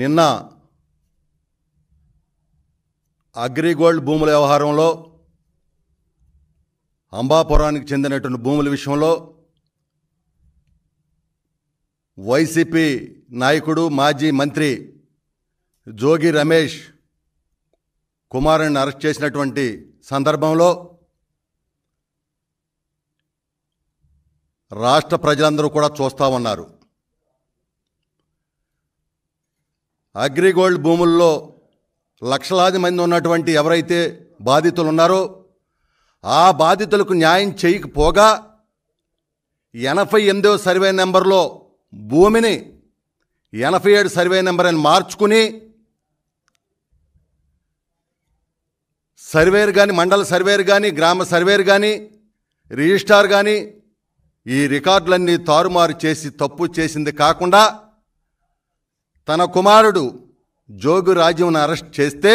నిన్న అగ్రిగోల్డ్ భూముల వ్యవహారంలో అంబాపురానికి చెందినటువంటి భూముల విషయంలో వైసీపీ నాయకుడు మాజీ మంత్రి జోగి రమేష్ కుమారుని అరెస్ట్ చేసినటువంటి సందర్భంలో రాష్ట్ర ప్రజలందరూ కూడా చూస్తూ ఉన్నారు అగ్రిగోల్డ్ భూముల్లో లక్షలాది మంది ఉన్నటువంటి ఎవరైతే బాధితులు ఉన్నారో ఆ బాధితులకు న్యాయం చేయకపోగా ఎనభై ఎనిమిదవ సర్వే నెంబర్లో భూమిని ఎనభై ఏడు సర్వే నెంబర్ అని మార్చుకుని సర్వేర్ కానీ మండల సర్వేర్ కానీ గ్రామ సర్వేర్ కానీ రిజిస్టార్ కానీ ఈ రికార్డులన్నీ తారుమారు చేసి తప్పు చేసింది కాకుండా తన కుమారుడు జోగి రాజీవ్ను అరెస్ట్ చేస్తే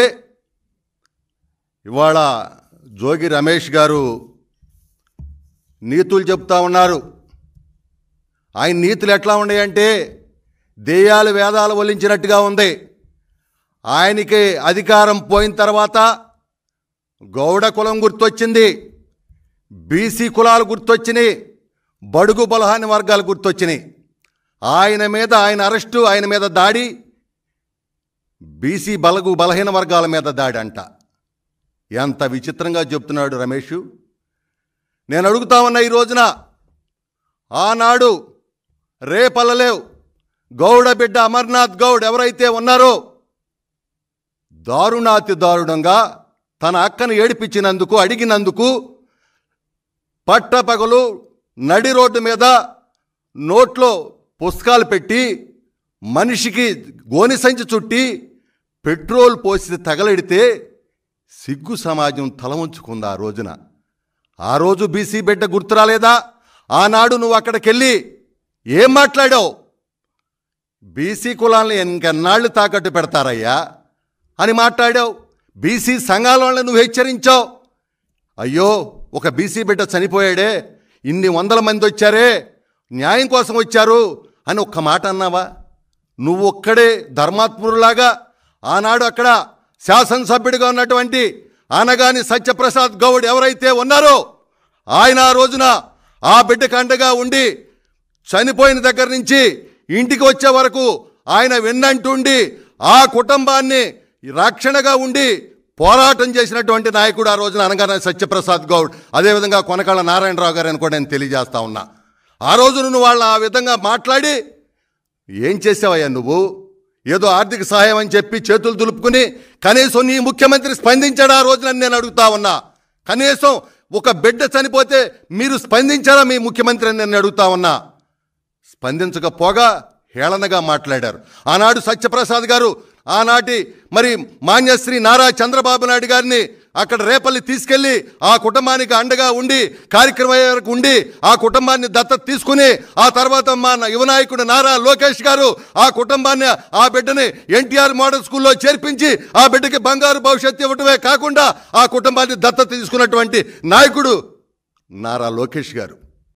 ఇవాళ జోగి రమేష్ గారు నీతులు చెప్తా ఉన్నారు ఆయన నీతులు ఎట్లా ఉన్నాయంటే దేయాలు వేదాలు వలించినట్టుగా ఉంది ఆయనకి అధికారం పోయిన తర్వాత గౌడ కులం గుర్తొచ్చింది బీసీ కులాలు గుర్తొచ్చినాయి బడుగు బలహాని వర్గాలు గుర్తొచ్చినాయి ఆయన మీద ఆయన అరెస్టు ఆయన మీద దాడి బీసీ బలగు బలహీన వర్గాల మీద దాడి అంట ఎంత విచిత్రంగా చెప్తున్నాడు రమేష్ నేను అడుగుతా ఉన్నా ఈ రోజున ఆనాడు రేపల్లలేవ్ గౌడ బిడ్డ అమర్నాథ్ గౌడ్ ఎవరైతే ఉన్నారో దారుణాతి దారుణంగా తన అక్కను ఏడిపించినందుకు అడిగినందుకు పట్టపగలు నడి రోడ్డు మీద నోట్లో పుస్తకాలు పెట్టి మనిషికి గోని సంచి చుట్టి పెట్రోల్ పోసి తగలెడితే సిగ్గు సమాజం ఉంచుకుంది ఆ రోజున ఆ రోజు బీసీ బిడ్డ గుర్తురాలేదా ఆనాడు నువ్వు అక్కడికెళ్ళి ఏం మాట్లాడావు బీసీ కులాలను ఇంకన్నాళ్ళు తాకట్టు పెడతారయ్యా అని మాట్లాడావు బీసీ సంఘాల వాళ్ళని నువ్వు హెచ్చరించావు అయ్యో ఒక బీసీ బిడ్డ చనిపోయాడే ఇన్ని వందల మంది వచ్చారే న్యాయం కోసం వచ్చారు అని ఒక్క మాట అన్నావా నువ్వు ఒక్కడే ధర్మాత్ముడులాగా ఆనాడు అక్కడ శాసనసభ్యుడిగా ఉన్నటువంటి అనగాని సత్యప్రసాద్ గౌడ్ ఎవరైతే ఉన్నారో ఆయన ఆ రోజున ఆ బిడ్డకు అండగా ఉండి చనిపోయిన దగ్గర నుంచి ఇంటికి వచ్చే వరకు ఆయన విన్నంటుండి ఆ కుటుంబాన్ని రక్షణగా ఉండి పోరాటం చేసినటువంటి నాయకుడు ఆ రోజున అనగానే సత్యప్రసాద్ గౌడ్ అదేవిధంగా కొనకాళ్ళ నారాయణరావు గారు అని కూడా నేను తెలియజేస్తా ఉన్నా ఆ రోజు నువ్వు వాళ్ళ ఆ విధంగా మాట్లాడి ఏం చేసావయ్యా నువ్వు ఏదో ఆర్థిక సహాయం అని చెప్పి చేతులు దులుపుకుని కనీసం నీ ముఖ్యమంత్రి స్పందించాడు ఆ రోజున నేను అడుగుతా ఉన్నా కనీసం ఒక బిడ్డ చనిపోతే మీరు స్పందించారా మీ ముఖ్యమంత్రి అని నేను అడుగుతా ఉన్నా స్పందించకపోగా హేళనగా మాట్లాడారు ఆనాడు సత్యప్రసాద్ గారు ఆనాటి మరి మాన్యశ్రీ నారా చంద్రబాబు నాయుడు గారిని అక్కడ రేపల్లి తీసుకెళ్లి ఆ కుటుంబానికి అండగా ఉండి కార్యక్రమం వరకు ఉండి ఆ కుటుంబాన్ని దత్తత తీసుకుని ఆ తర్వాత మా యువనాయకుడు నారా లోకేష్ గారు ఆ కుటుంబాన్ని ఆ బిడ్డని ఎన్టీఆర్ మోడల్ స్కూల్లో చేర్పించి ఆ బిడ్డకి బంగారు భవిష్యత్తు ఇవ్వటమే కాకుండా ఆ కుటుంబాన్ని దత్తత తీసుకున్నటువంటి నాయకుడు నారా లోకేష్ గారు